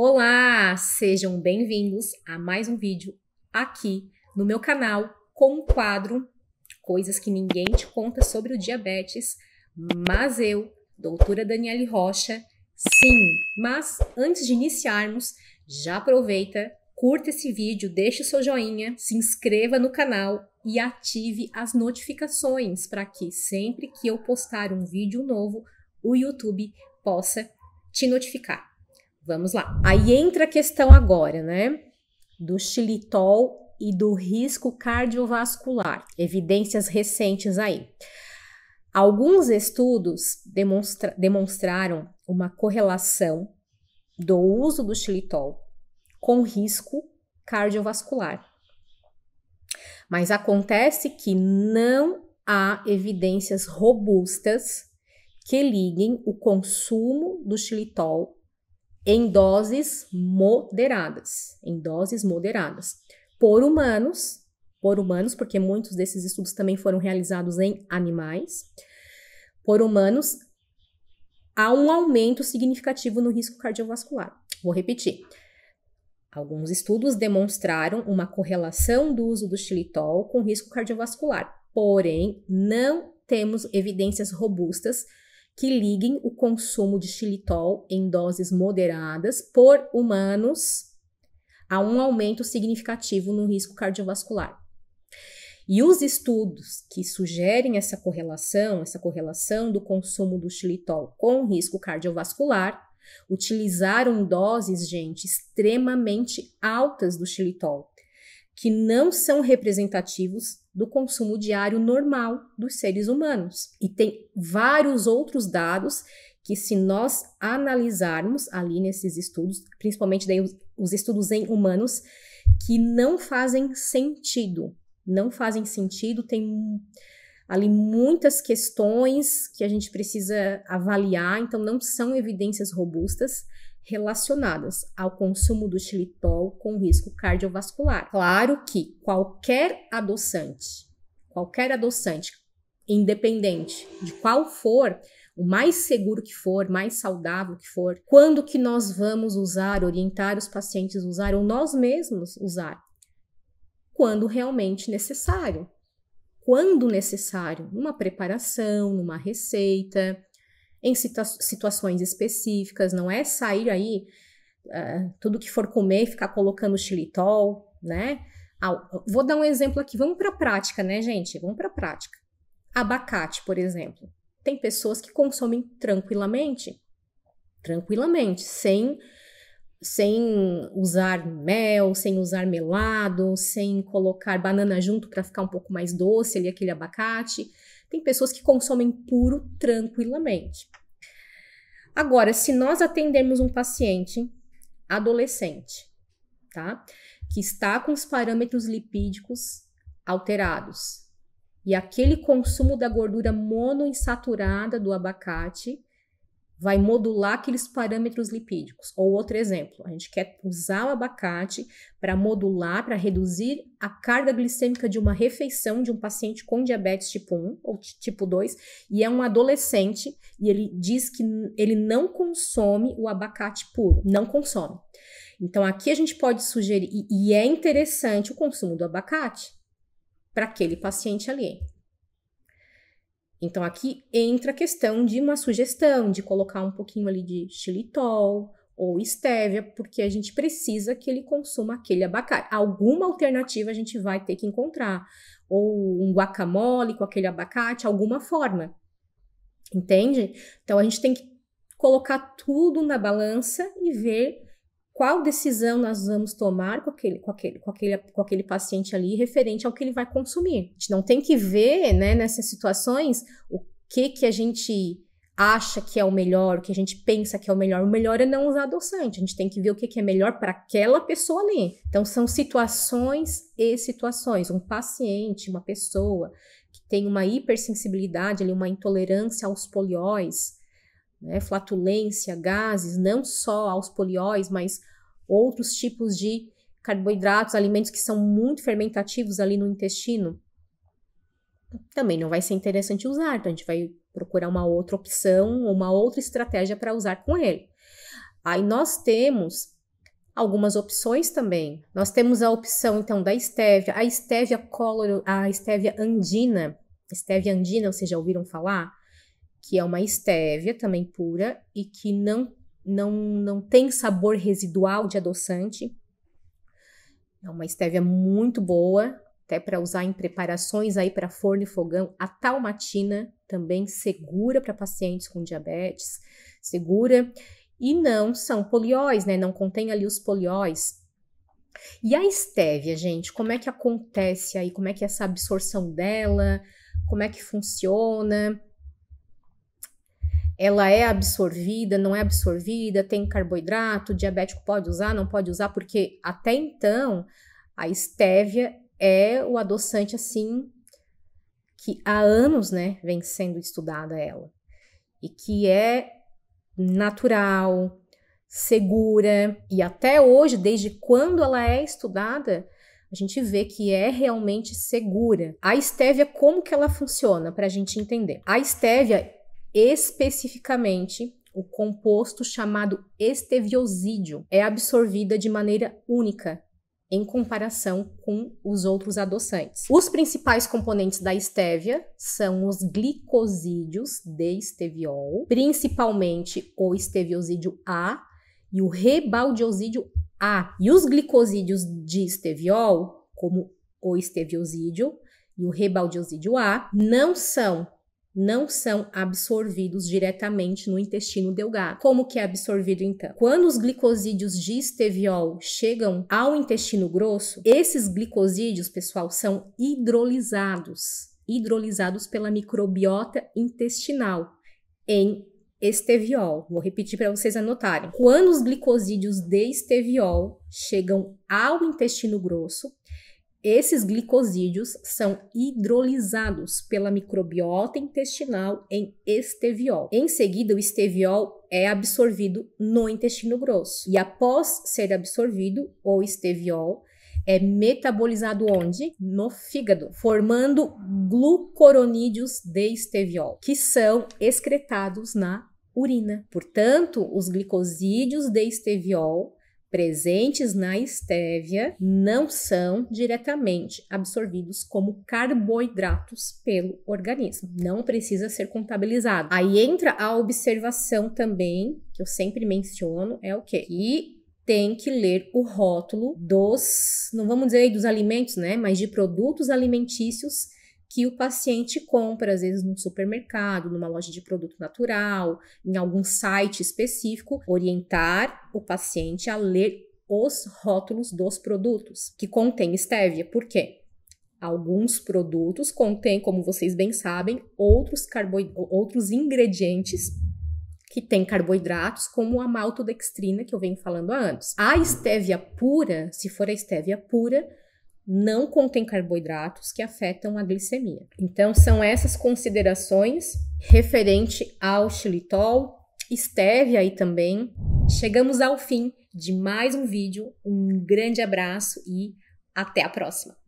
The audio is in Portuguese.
Olá, sejam bem-vindos a mais um vídeo aqui no meu canal com o quadro Coisas que ninguém te conta sobre o diabetes, mas eu, doutora Daniele Rocha, sim. Mas antes de iniciarmos, já aproveita, curta esse vídeo, deixa o seu joinha, se inscreva no canal e ative as notificações para que sempre que eu postar um vídeo novo, o YouTube possa te notificar. Vamos lá. Aí entra a questão agora, né? Do xilitol e do risco cardiovascular. Evidências recentes aí. Alguns estudos demonstra demonstraram uma correlação do uso do xilitol com risco cardiovascular. Mas acontece que não há evidências robustas que liguem o consumo do xilitol em doses moderadas, em doses moderadas, por humanos, por humanos, porque muitos desses estudos também foram realizados em animais, por humanos, há um aumento significativo no risco cardiovascular. Vou repetir. Alguns estudos demonstraram uma correlação do uso do xilitol com risco cardiovascular, porém não temos evidências robustas que liguem o consumo de xilitol em doses moderadas por humanos a um aumento significativo no risco cardiovascular. E os estudos que sugerem essa correlação, essa correlação do consumo do xilitol com risco cardiovascular, utilizaram doses, gente, extremamente altas do xilitol, que não são representativos do consumo diário normal dos seres humanos. E tem vários outros dados que, se nós analisarmos ali nesses estudos, principalmente daí os, os estudos em humanos, que não fazem sentido. Não fazem sentido, tem ali muitas questões que a gente precisa avaliar, então não são evidências robustas relacionadas ao consumo do xilitol com risco cardiovascular. Claro que qualquer adoçante, qualquer adoçante, independente de qual for, o mais seguro que for, mais saudável que for, quando que nós vamos usar, orientar os pacientes a usar ou nós mesmos usar? Quando realmente necessário. Quando necessário, numa preparação, numa receita, em situa situações específicas, não é sair aí uh, tudo que for comer e ficar colocando xilitol, né? Ah, vou dar um exemplo aqui, vamos para a prática, né, gente? Vamos para a prática. Abacate, por exemplo. Tem pessoas que consomem tranquilamente, tranquilamente, sem sem usar mel, sem usar melado, sem colocar banana junto para ficar um pouco mais doce ali aquele abacate. Tem pessoas que consomem puro tranquilamente. Agora, se nós atendermos um paciente adolescente, tá? Que está com os parâmetros lipídicos alterados e aquele consumo da gordura monoinsaturada do abacate vai modular aqueles parâmetros lipídicos. Ou outro exemplo, a gente quer usar o abacate para modular, para reduzir a carga glicêmica de uma refeição de um paciente com diabetes tipo 1 ou tipo 2 e é um adolescente e ele diz que ele não consome o abacate puro, não consome. Então aqui a gente pode sugerir e, e é interessante o consumo do abacate para aquele paciente ali. Então aqui entra a questão de uma sugestão, de colocar um pouquinho ali de xilitol ou estévia, porque a gente precisa que ele consuma aquele abacate. Alguma alternativa a gente vai ter que encontrar, ou um guacamole com aquele abacate, alguma forma. Entende? Então a gente tem que colocar tudo na balança e ver qual decisão nós vamos tomar com aquele, com aquele, com aquele, com aquele paciente ali referente ao que ele vai consumir. A gente não tem que ver né, nessas situações o que, que a gente acha que é o melhor, o que a gente pensa que é o melhor. O melhor é não usar adoçante. A gente tem que ver o que, que é melhor para aquela pessoa ali. Então, são situações e situações. Um paciente, uma pessoa que tem uma hipersensibilidade, ali, uma intolerância aos polióis, né, flatulência, gases, não só aos polióis, mas outros tipos de carboidratos, alimentos que são muito fermentativos ali no intestino, também não vai ser interessante usar. Então, a gente vai procurar uma outra opção uma outra estratégia para usar com ele. Aí nós temos algumas opções também. Nós temos a opção então da estévia, a estévia color, a estévia andina. Estévia andina, vocês já ouviram falar? que é uma estévia também pura e que não, não, não tem sabor residual de adoçante. É uma estévia muito boa, até para usar em preparações aí para forno e fogão. A talmatina também segura para pacientes com diabetes, segura. E não são polióis, né? Não contém ali os polióis. E a estévia, gente, como é que acontece aí? Como é que é essa absorção dela? Como é que funciona? ela é absorvida, não é absorvida, tem carboidrato, o diabético pode usar, não pode usar, porque até então a estévia é o adoçante assim que há anos, né, vem sendo estudada ela e que é natural, segura e até hoje, desde quando ela é estudada, a gente vê que é realmente segura. A estévia, como que ela funciona para a gente entender? A estévia especificamente o composto chamado esteviosídeo é absorvida de maneira única em comparação com os outros adoçantes. Os principais componentes da estévia são os glicosídeos de esteviol, principalmente o esteviosídeo A e o rebaldiosídeo A. E os glicosídeos de esteviol, como o esteviosídeo e o rebaldiosídeo A, não são não são absorvidos diretamente no intestino delgado. Como que é absorvido então? Quando os glicosídeos de esteviol chegam ao intestino grosso, esses glicosídeos, pessoal, são hidrolisados, hidrolisados pela microbiota intestinal em esteviol. Vou repetir para vocês anotarem. Quando os glicosídeos de esteviol chegam ao intestino grosso, esses glicosídeos são hidrolisados pela microbiota intestinal em esteviol. Em seguida, o esteviol é absorvido no intestino grosso. E após ser absorvido, o esteviol é metabolizado onde? No fígado, formando glucoronídeos de esteviol, que são excretados na urina. Portanto, os glicosídeos de esteviol presentes na estévia não são diretamente absorvidos como carboidratos pelo organismo. Não precisa ser contabilizado. Aí entra a observação também, que eu sempre menciono, é o quê? Que tem que ler o rótulo dos, não vamos dizer dos alimentos, né, mas de produtos alimentícios que o paciente compra, às vezes, num supermercado, numa loja de produto natural, em algum site específico, orientar o paciente a ler os rótulos dos produtos que contém estévia. Por quê? Alguns produtos contêm, como vocês bem sabem, outros, carbo... outros ingredientes que têm carboidratos, como a maltodextrina, que eu venho falando há anos. A estévia pura, se for a estévia pura, não contém carboidratos que afetam a glicemia. Então, são essas considerações referente ao xilitol, estévia aí também. Chegamos ao fim de mais um vídeo. Um grande abraço e até a próxima!